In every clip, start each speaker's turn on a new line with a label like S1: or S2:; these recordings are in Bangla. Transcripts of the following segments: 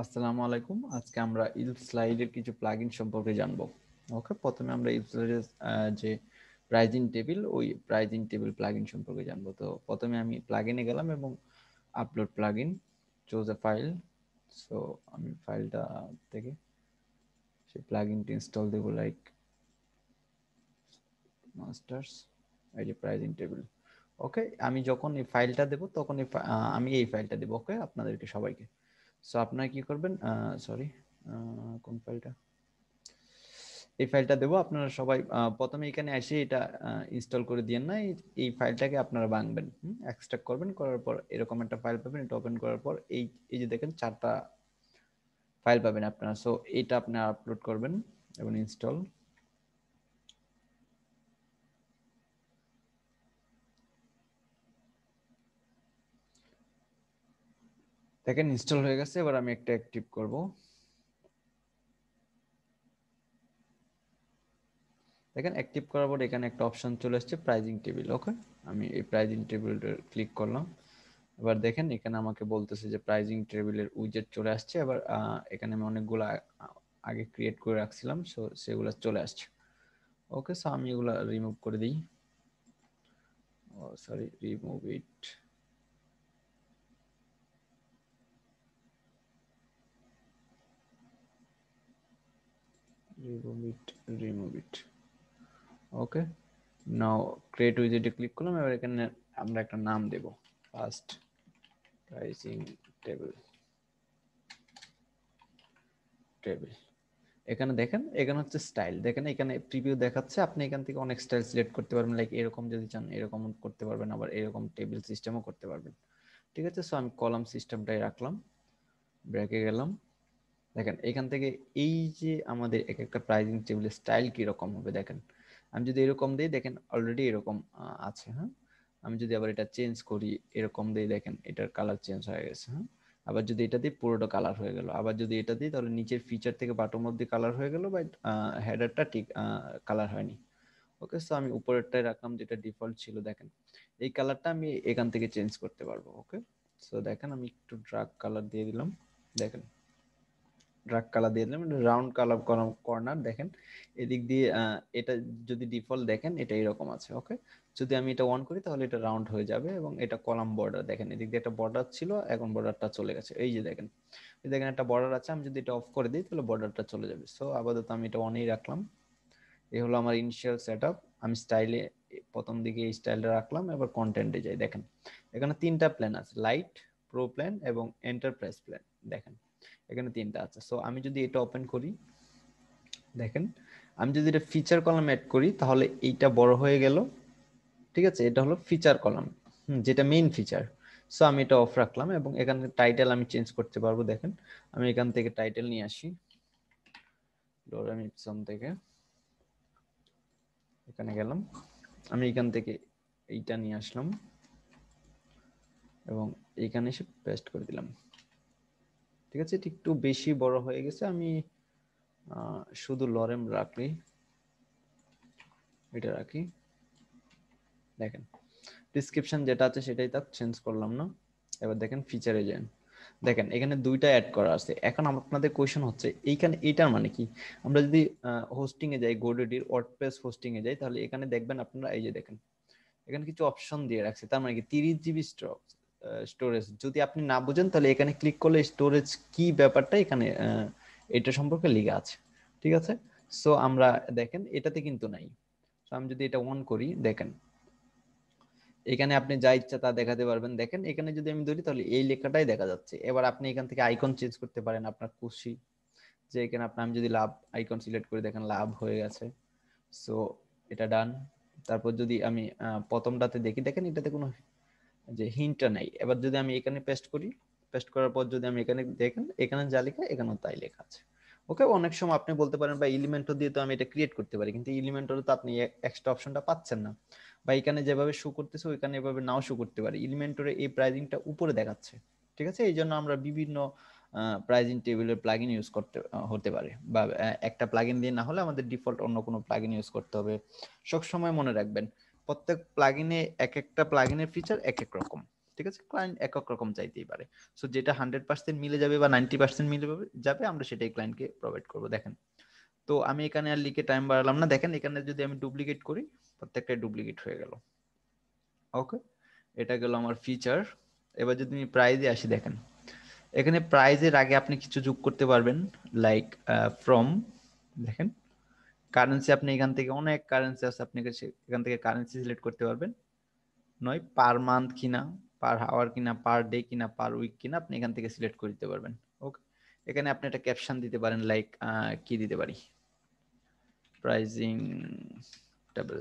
S1: আসসালামু আলাইকুম আজকে আমরা ইল স্লাইডের কিছু প্লাগইন সম্পর্কে জানব ওকে প্রথমে আমরা ইল স্লাইডের যে প্রাইজিং টেবিল ওই প্রাইজিং টেবিল প্লাগইন সম্পর্কে জানব তো প্রথমে আমি প্লাগইনে গেলাম এবং upload plugin choose a file so আমি ফাইলটা থেকে সেই প্লাগইনটি ইনস্টল দেব লাইক মাস্টার্স এই যে প্রাইজিং টেবিল ওকে আমি যখন এই ফাইলটা দেব তখন আমি এই ফাইলটা দেব ওকে আপনাদেরকে সবাইকে সো আপনারা কি করবেন সরি কোন ফাইলটা এই ফাইলটা দেবো আপনারা সবাই প্রথমে এখানে এসে এটা ইনস্টল করে দিয়েন না এই ফাইলটাকে আপনারা বাংবেন এক্সট্রাক্ট করবেন করার পর এরকম একটা ফাইল পাবেন এটা ওপেন করার পর এই এই যে দেখেন চারটা ফাইল পাবেন আপনারা সো এটা আপনারা আপলোড করবেন এবং ইনস্টল দেখেন ইনস্টল হয়ে গেছে এবার আমি একটা অ্যাক্টিভ করব দেখেন অ্যাক্টিভ করার পর এখানে একটা অপশন চলে আসছে প্রাইজিং টেবিল ওকে আমি এই প্রাইজিং টেবিলটা ক্লিক করলাম এবার দেখেন এখানে আমাকে বলতেছে যে প্রাইজিং টেবিলের উইজেট চলে আসছে এবার এখানে আমি অনেকগুলো আগে ক্রিয়েট করে রাখছিলাম সো সেগুলো চলে আসছে ওকে সো আমি এগুলো রিমুভ করে দিই ও sorry remove it remove it remove it okay now create widget click click করলাম এবার এখানে আমরা একটা নাম দেব ফার্স্ট pricing টেবিল টেবিল এখানে দেখেন এখানে হচ্ছে স্টাইল দেখেন এখানে প্রিভিউ দেখাচ্ছে আপনি এখান থেকে অনেক স্টাইল সিলেক্ট করতে পারবেন লাইক এরকম যদি চান এরকম করতে পারবেন আবার এরকম টেবিল সিস্টেমও করতে পারবেন ঠিক আছে সো আমি কলাম সিস্টেমটাই রাখলাম ব্র্যাকে গেলাম দেখেন এখান থেকে এই যে আমাদের এক একটা প্রাইজিং টেবিলের স্টাইল কীরকম হবে দেখেন আমি যদি এরকম দিই দেখেন অলরেডি এরকম আছে হ্যাঁ আমি যদি আবার এটা চেঞ্জ করি এরকম দিয়ে দেখেন এটার কালার চেঞ্জ হয়ে গেছে হ্যাঁ আবার যদি এটা দিই পুরোটা কালার হয়ে গেল আবার যদি এটা দিই তাহলে নিচের ফিচার থেকে বাটম অব্দি কালার হয়ে গেল বাট হেডারটা ঠিক কালার হয়নি ওকে সো আমি উপরেরটাই রাখলাম যেটা ডিফল্ট ছিল দেখেন এই কালারটা আমি এখান থেকে চেঞ্জ করতে পারবো ওকে সো দেখেন আমি একটু ড্রাক কালার দিয়ে দিলাম দেখেন ড্রাগ কালার দিয়ে দিলাম রাউন্ড কালার কর্নার দেখেন এদিক দিয়ে এটা যদি ডিফল্ট দেখেন এটা এরকম আছে ওকে যদি আমি এটা অন করি তাহলে এটা রাউন্ড হয়ে যাবে এবং এটা কলাম বর্ডার দেখেন এদিক দিয়ে একটা বর্ডার ছিল এখন বর্ডারটা চলে গেছে এই যে দেখেন এই দেখেন একটা বর্ডার আছে আমি যদি এটা অফ করে দিই তাহলে বর্ডারটা চলে যাবে সো আপাতত আমি এটা অনেই রাখলাম এই হলো আমার ইনিশিয়াল সেট আমি স্টাইলে প্রথম দিকে এই স্টাইলটা রাখলাম এবার কন্টেন্টে যাই দেখেন এখানে তিনটা প্ল্যান আছে লাইট প্রো প্ল্যান এবং এন্টারপ্রাইজ প্ল্যান দেখেন এখানে তিনটা আছে সো আমি যদি এটা ওপেন করি দেখেন আমি যদি এটা ফিচার কলাম অ্যাড করি তাহলে এইটা বড় হয়ে গেল ঠিক আছে এটা হলো ফিচার কলাম যেটা মেইন ফিচার সো আমি এটা অফ রাখলাম এবং এখান থেকে টাইটেল আমি চেঞ্জ করতে পারবো দেখেন আমি এখান থেকে টাইটেল নিয়ে আসি ডোরাম থেকে এখানে গেলাম আমি এখান থেকে এইটা নিয়ে আসলাম এবং এইখানে এসে পেস্ট করে দিলাম ঠিক আছে একটু বেশি বড় হয়ে গেছে আমি শুধু লরেম রাখলি এটা রাখি দেখেন ডিসক্রিপশন যেটা আছে সেটাই তার চেঞ্জ করলাম না এবার দেখেন ফিচারে যান দেখেন এখানে দুইটা অ্যাড করা আছে এখন আপনাদের কোয়েশন হচ্ছে এইখানে এটার মানে কি আমরা যদি হোস্টিং এ যাই গোডেডির ওয়ার্ডপ্রেস হোস্টিং এ যাই তাহলে এখানে দেখবেন আপনারা এই যে দেখেন এখানে কিছু অপশন দিয়ে রাখছে তার মানে কি তিরিশ জিবি স্টক স্টোরেজ যদি আপনি না বুঝেন তাহলে এখানে ক্লিক করলে স্টোরেজ কি ব্যাপারটা এখানে এটা সম্পর্কে লেখা আছে ঠিক আছে সো আমরা দেখেন এটাতে কিন্তু নাই সো আমি যদি এটা অন করি দেখেন এখানে আপনি যা ইচ্ছা তা দেখাতে পারবেন দেখেন এখানে যদি আমি ধরি তাহলে এই লেখাটাই দেখা যাচ্ছে এবার আপনি এখান থেকে আইকন চেঞ্জ করতে পারেন আপনার খুশি যে এখানে আপনার আমি যদি লাভ আইকন সিলেক্ট করে দেখেন লাভ হয়ে গেছে সো এটা ডান তারপর যদি আমি প্রথমটাতে দেখি দেখেন এটাতে কোনো যে হিন্টটা নাই এবার যদি আমি এখানে পেস্ট করি পেস্ট করার পর যদি আমি এখানে দেখেন এখানে যা লেখা এখানেও তাই লেখা আছে ওকে অনেক সময় আপনি বলতে পারেন বা এলিমেন্টও দিয়ে তো আমি এটা ক্রিয়েট করতে পারি কিন্তু এলিমেন্টরও তো আপনি এক্সট্রা অপশনটা পাচ্ছেন না বা এখানে যেভাবে শো করতেছে ওইখানে এভাবে নাও শো করতে পারে এলিমেন্টরে এই প্রাইজিংটা উপরে দেখাচ্ছে ঠিক আছে এই জন্য আমরা বিভিন্ন প্রাইজিং টেবিলের প্লাগইন ইউজ করতে হতে পারে বা একটা প্লাগইন দিয়ে না হলে আমাদের ডিফল্ট অন্য কোনো প্লাগইন ইউজ করতে হবে সব সময় মনে রাখবেন প্রত্যেক প্লাগিনে এক একটা প্লাগিনের ফিচার এক এক রকম ঠিক আছে ক্লায়েন্ট এক এক রকম চাইতেই পারে সো যেটা হান্ড্রেড পার্সেন্ট মিলে যাবে বা নাইনটি পার্সেন্ট মিলে যাবে আমরা সেটাই ক্লায়েন্টকে প্রোভাইড করবো দেখেন তো আমি এখানে আর লিখে টাইম বাড়ালাম না দেখেন এখানে যদি আমি ডুপ্লিকেট করি প্রত্যেকটা ডুপ্লিকেট হয়ে গেল ওকে এটা গেল আমার ফিচার এবার যদি আমি প্রাইজে আসি দেখেন এখানে প্রাইজের আগে আপনি কিছু যোগ করতে পারবেন লাইক ফ্রম দেখেন কারেন্সি আপনি এখান থেকে অনেক কারেন্সি আছে আপনি এখান থেকে কারেন্সি সিলেক্ট করতে পারবেন নয় পার মান্থ কিনা পার আওয়ার কিনা পার ডে কিনা পার উইক কিনা আপনি এখান থেকে সিলেক্ট করে দিতে পারবেন ওকে এখানে আপনি একটা ক্যাপশন দিতে পারেন লাইক কি দিতে পারি প্রাইজিং টেবল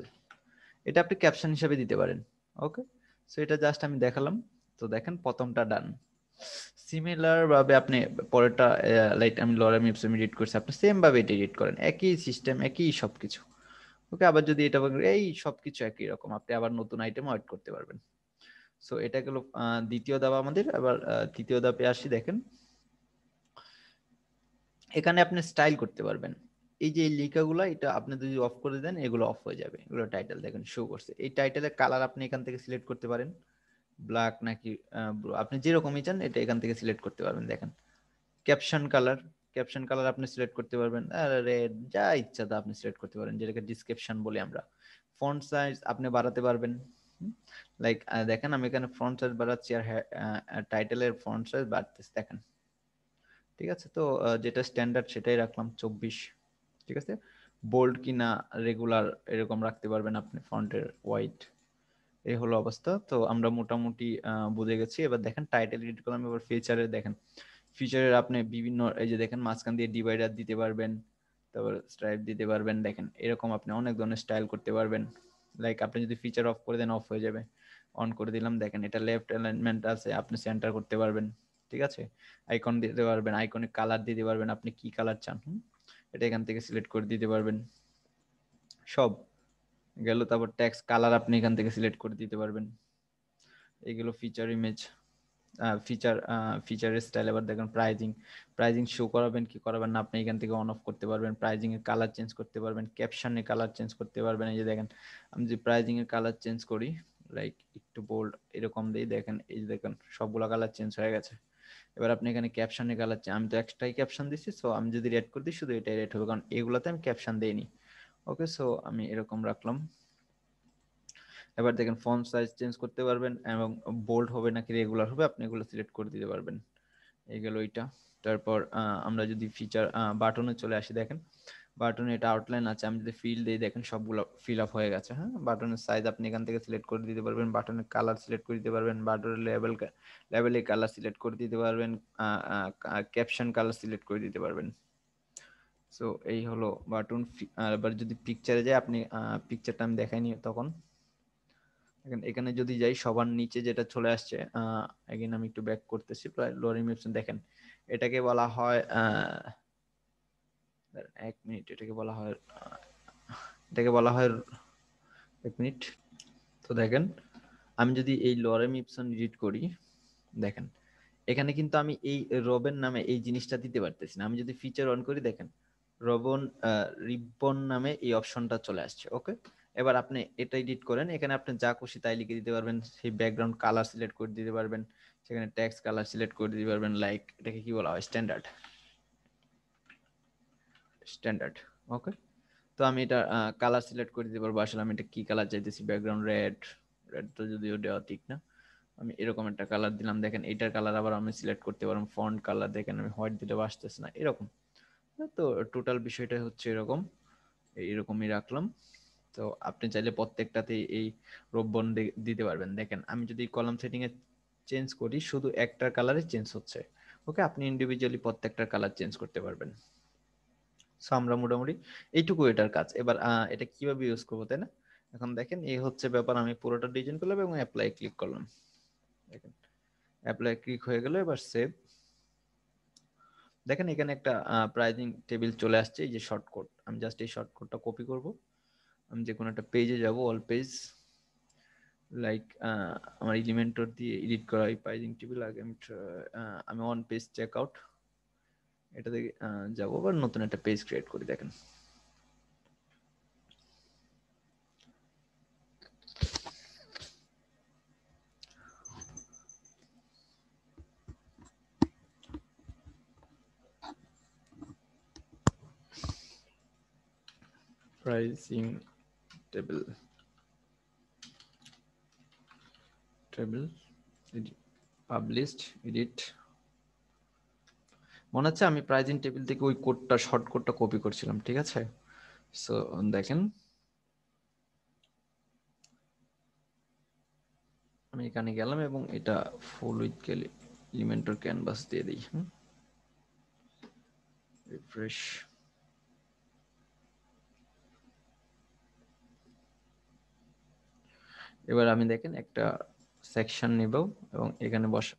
S1: এটা আপনি ক্যাপশন হিসেবে দিতে পারেন ওকে সো এটা জাস্ট আমি দেখালাম তো দেখেন প্রথমটা ডান সিমিলার ভাবে আপনি পরেরটা লাইক আমি লরা মিপস আমি রিড করছি আপনি সেম ভাবে এটা রিড করেন একই সিস্টেম একই সবকিছু ওকে আবার যদি এটা এই সবকিছু একই রকম আপনি আবার নতুন আইটেম অ্যাড করতে পারবেন সো এটা গেল দ্বিতীয় দাবা আমাদের আবার তৃতীয় দাবে আসি দেখেন এখানে আপনি স্টাইল করতে পারবেন এই যে লিকাগুলো এটা আপনি যদি অফ করে দেন এগুলো অফ হয়ে যাবে এগুলো টাইটেল দেখেন শো করছে এই টাইটেলের কালার আপনি এখান থেকে সিলেক্ট করতে পারেন ব্ল্যাক নাকি আপনি যেরকমই চান এটা এখান থেকে সিলেক্ট করতে পারবেন দেখেন ক্যাপশন কালার ক্যাপশন কালার আপনি সিলেক্ট করতে পারবেন রেড যা ইচ্ছা তা আপনি সিলেক্ট করতে পারেন যেটাকে ডিসক্রিপশন বলি আমরা ফন্ট সাইজ আপনি বাড়াতে পারবেন লাইক দেখেন আমি এখানে ফন্ট সাইজ বাড়াচ্ছি আর টাইটেলের ফন্ট সাইজ বাড়তেছে দেখেন ঠিক আছে তো যেটা স্ট্যান্ডার্ড সেটাই রাখলাম চব্বিশ ঠিক আছে বোল্ড কিনা রেগুলার এরকম রাখতে পারবেন আপনি ফন্টের হোয়াইট এই হলো অবস্থা তো আমরা মোটামুটি বুঝে গেছি এবার দেখেন টাইটেল এডিট করলাম এবার ফিচারে দেখেন ফিচারের আপনি বিভিন্ন এই যে দেখেন মাঝখান দিয়ে ডিভাইডার দিতে পারবেন তারপর স্ট্রাইপ দিতে পারবেন দেখেন এরকম আপনি অনেক ধরনের স্টাইল করতে পারবেন লাইক আপনি যদি ফিচার অফ করে দেন অফ হয়ে যাবে অন করে দিলাম দেখেন এটা লেফট অ্যালাইনমেন্ট আছে আপনি সেন্টার করতে পারবেন ঠিক আছে আইকন দিতে পারবেন আইকনে কালার দিতে পারবেন আপনি কি কালার চান এটা এখান থেকে সিলেক্ট করে দিতে পারবেন সব গেল তারপর ট্যাক্স কালার আপনি এখান থেকে সিলেক্ট করে দিতে পারবেন এগুলো ফিচার ইমেজ ফিচার ফিচারের স্টাইল এবার দেখেন প্রাইজিং প্রাইজিং শো করাবেন কি করাবেন না আপনি এখান থেকে অন অফ করতে পারবেন প্রাইজিং এর কালার চেঞ্জ করতে পারবেন এর কালার চেঞ্জ করতে পারবেন এই যে দেখেন আমি যে প্রাইজিং এর কালার চেঞ্জ করি লাইক একটু বোল্ড এরকম দিয়ে দেখেন এই যে দেখেন সবগুলো কালার চেঞ্জ হয়ে গেছে এবার আপনি এখানে এর কালার আমি তো এক্সট্রাই ক্যাপশন দিচ্ছি সো আমি যদি রেড করে দিই শুধু এটাই রেড হবে কারণ এগুলোতে আমি ক্যাপশন নি ওকে সো আমি এরকম রাখলাম এবার দেখেন ফোন সাইজ চেঞ্জ করতে পারবেন এবং বোল্ড হবে নাকি রেগুলার হবে আপনি এগুলো সিলেক্ট করে দিতে পারবেন এই গেল ওইটা তারপর আমরা যদি ফিচার বাটনে চলে আসি দেখেন বাটনে এটা আউটলাইন আছে আমি যদি ফিল দিই দেখেন সবগুলো ফিল আপ হয়ে গেছে হ্যাঁ বাটনের সাইজ আপনি এখান থেকে সিলেক্ট করে দিতে পারবেন বাটনের কালার সিলেক্ট করে দিতে পারবেন বাটনের লেভেল লেভেলে কালার সিলেক্ট করে দিতে পারবেন ক্যাপশন কালার সিলেক্ট করে দিতে পারবেন সো এই হলো বাটন আবার যদি পিকচারে যাই আপনি পিকচারটা আমি দেখাইনি তখন এখানে যদি যাই সবার নিচে যেটা চলে আসছে এগেন আমি একটু ব্যাক করতেছি প্রায় লোয়ার ইমিউপশন দেখেন এটাকে বলা হয় এক মিনিট এটাকে বলা হয় এটাকে বলা হয় এক মিনিট তো দেখেন আমি যদি এই লরেম ইপসন এডিট করি দেখেন এখানে কিন্তু আমি এই রবের নামে এই জিনিসটা দিতে পারতেছি না আমি যদি ফিচার অন করি দেখেন রবন রিবন নামে এই অপশনটা চলে আসছে ওকে এবার আপনি এটা এডিট করেন এখানে আপনি যা খুশি তাই লিখে দিতে পারবেন সেই ব্যাকগ্রাউন্ড কালার সিলেক্ট করে দিতে পারবেন সেখানে ট্যাক্স কালার সিলেক্ট করে দিতে পারবেন লাইক এটাকে কি বলা হয় স্ট্যান্ডার্ড স্ট্যান্ডার্ড ওকে তো আমি এটা কালার সিলেক্ট করে দিতে পারবো আসলে আমি এটা কি কালার চাইতেছি ব্যাকগ্রাউন্ড রেড রেড তো যদিও দেওয়া ঠিক না আমি এরকম একটা কালার দিলাম দেখেন এটার কালার আবার আমি সিলেক্ট করতে পারলাম ফন্ট কালার দেখেন আমি হোয়াইট দিতে আসতেছে না এরকম হ্যাঁ, তো টোটাল বিষয়টা হচ্ছে এরকম এরকমই রাখলাম তো আপনি চাইলে প্রত্যেকটাতে এই রোববন দিতে পারবেন দেখেন আমি যদি কলাম সেটিংয়ে চেঞ্জ করি শুধু একটার কালারে চেঞ্জ হচ্ছে ওকে আপনি ইন্ডিভিজুয়ালি প্রত্যেকটার কালার চেঞ্জ করতে পারবেন সো আমরা মোটামুটি এইটুকু এটার কাজ এবার এটা কিভাবে ইউজ করবো তাই না এখন দেখেন এই হচ্ছে ব্যাপার আমি পুরোটা ডিজাইন করলাম এবং অ্যাপ্লাই ক্লিক করলাম দেখেন অ্যাপ্লাই ক্লিক হয়ে গেল এবার সেভ দেখেন এখানে একটা প্রাইজিং টেবিল চলে আসছে এই যে শর্টকোট আমি জাস্ট এই শর্টকটটা কপি করব আমি যে কোনো একটা পেজে যাব অল পেজ লাইক আমার এলিমেন্টর দিয়ে এডিট করা এই প্রাইজিং টেবিল আগে আমি আমি অন পেজ চেক আউট এটা থেকে যাবো আবার নতুন একটা পেজ ক্রিয়েট করি দেখেন pricing table table published edit মনে হচ্ছে আমি প্রাইজিং টেবিল থেকে ওই কোডটা শর্ট কোডটা কপি করছিলাম ঠিক আছে সো দেখেন আমি এখানে গেলাম এবং এটা ফুল উইথ এলিমেন্টর ক্যানভাস দিয়ে দিই রিফ্রেশ এবার আমি দেখেন একটা সেকশন নিব এবং এখানে বসা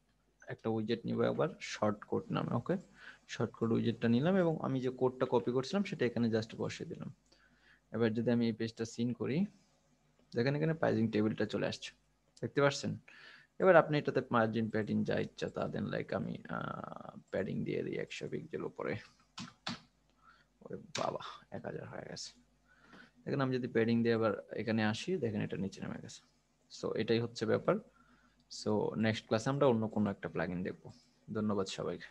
S1: একটা উইজেট নিব একবার শর্ট কোড নামে ওকে শর্ট কোড উইজেটটা নিলাম এবং আমি যে কোডটা কপি করছিলাম সেটা এখানে জাস্ট বসিয়ে দিলাম এবার যদি আমি এই পেজটা সিন করি দেখেন এখানে প্রাইজিং টেবিলটা চলে আসছে দেখতে পাচ্ছেন এবার আপনি এটাতে মার্জিন প্যাডিং যা ইচ্ছা তা দেন লাইক আমি প্যাডিং দিয়ে দিই একশো পিক্সেল উপরে ওরে বাবা এক হাজার হয়ে গেছে দেখেন আমি যদি প্যাডিং দিয়ে আবার এখানে আসি দেখেন এটা নিচে নেমে গেছে সো এটাই হচ্ছে ব্যাপার সো নেক্সট ক্লাসে আমরা অন্য কোনো একটা প্লাগিন দেখব ধন্যবাদ সবাইকে